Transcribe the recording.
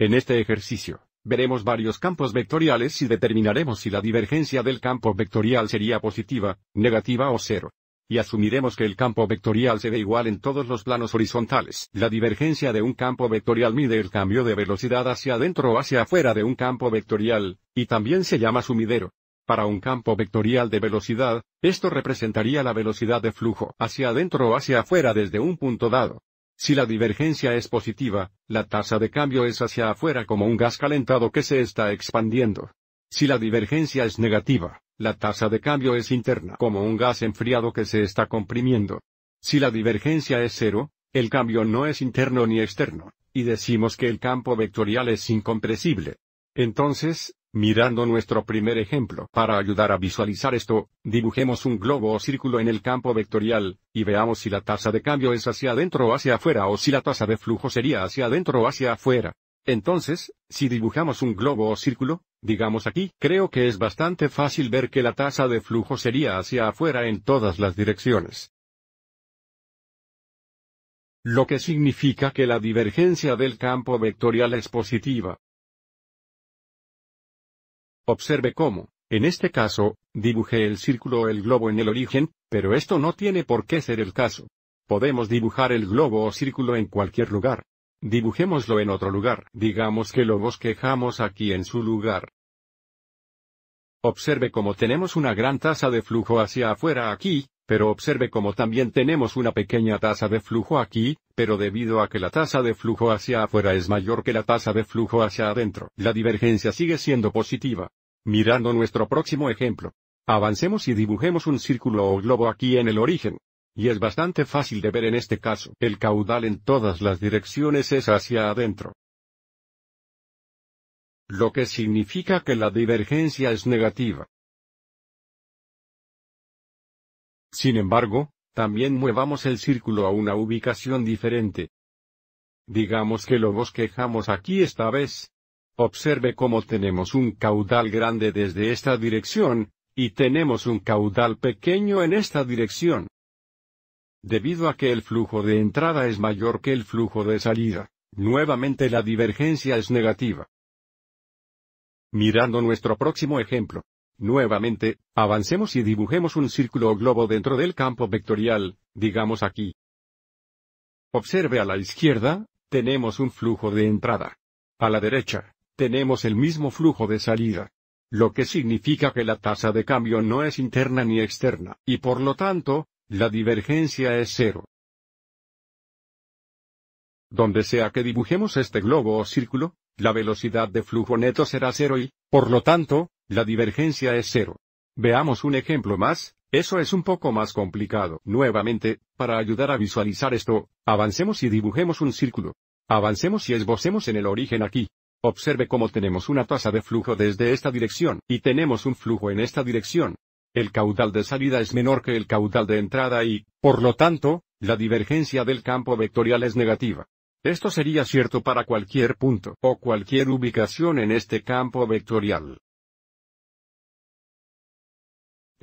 En este ejercicio, veremos varios campos vectoriales y determinaremos si la divergencia del campo vectorial sería positiva, negativa o cero. Y asumiremos que el campo vectorial se ve igual en todos los planos horizontales. La divergencia de un campo vectorial mide el cambio de velocidad hacia adentro o hacia afuera de un campo vectorial, y también se llama sumidero. Para un campo vectorial de velocidad, esto representaría la velocidad de flujo hacia adentro o hacia afuera desde un punto dado. Si la divergencia es positiva, la tasa de cambio es hacia afuera como un gas calentado que se está expandiendo. Si la divergencia es negativa, la tasa de cambio es interna como un gas enfriado que se está comprimiendo. Si la divergencia es cero, el cambio no es interno ni externo, y decimos que el campo vectorial es incompresible. Entonces, Mirando nuestro primer ejemplo, para ayudar a visualizar esto, dibujemos un globo o círculo en el campo vectorial, y veamos si la tasa de cambio es hacia adentro o hacia afuera o si la tasa de flujo sería hacia adentro o hacia afuera. Entonces, si dibujamos un globo o círculo, digamos aquí, creo que es bastante fácil ver que la tasa de flujo sería hacia afuera en todas las direcciones. Lo que significa que la divergencia del campo vectorial es positiva. Observe cómo, en este caso, dibujé el círculo o el globo en el origen, pero esto no tiene por qué ser el caso. Podemos dibujar el globo o círculo en cualquier lugar. Dibujémoslo en otro lugar, digamos que lo bosquejamos aquí en su lugar. Observe cómo tenemos una gran tasa de flujo hacia afuera aquí, pero observe como también tenemos una pequeña tasa de flujo aquí, pero debido a que la tasa de flujo hacia afuera es mayor que la tasa de flujo hacia adentro, la divergencia sigue siendo positiva. Mirando nuestro próximo ejemplo. Avancemos y dibujemos un círculo o globo aquí en el origen. Y es bastante fácil de ver en este caso, el caudal en todas las direcciones es hacia adentro. Lo que significa que la divergencia es negativa. Sin embargo, también muevamos el círculo a una ubicación diferente. Digamos que lo bosquejamos aquí esta vez. Observe cómo tenemos un caudal grande desde esta dirección, y tenemos un caudal pequeño en esta dirección. Debido a que el flujo de entrada es mayor que el flujo de salida, nuevamente la divergencia es negativa. Mirando nuestro próximo ejemplo, Nuevamente, avancemos y dibujemos un círculo o globo dentro del campo vectorial, digamos aquí. Observe a la izquierda, tenemos un flujo de entrada. A la derecha, tenemos el mismo flujo de salida. Lo que significa que la tasa de cambio no es interna ni externa, y por lo tanto, la divergencia es cero. Donde sea que dibujemos este globo o círculo, la velocidad de flujo neto será cero y, por lo tanto, la divergencia es cero. Veamos un ejemplo más, eso es un poco más complicado. Nuevamente, para ayudar a visualizar esto, avancemos y dibujemos un círculo. Avancemos y esbocemos en el origen aquí. Observe cómo tenemos una tasa de flujo desde esta dirección y tenemos un flujo en esta dirección. El caudal de salida es menor que el caudal de entrada y, por lo tanto, la divergencia del campo vectorial es negativa. Esto sería cierto para cualquier punto o cualquier ubicación en este campo vectorial.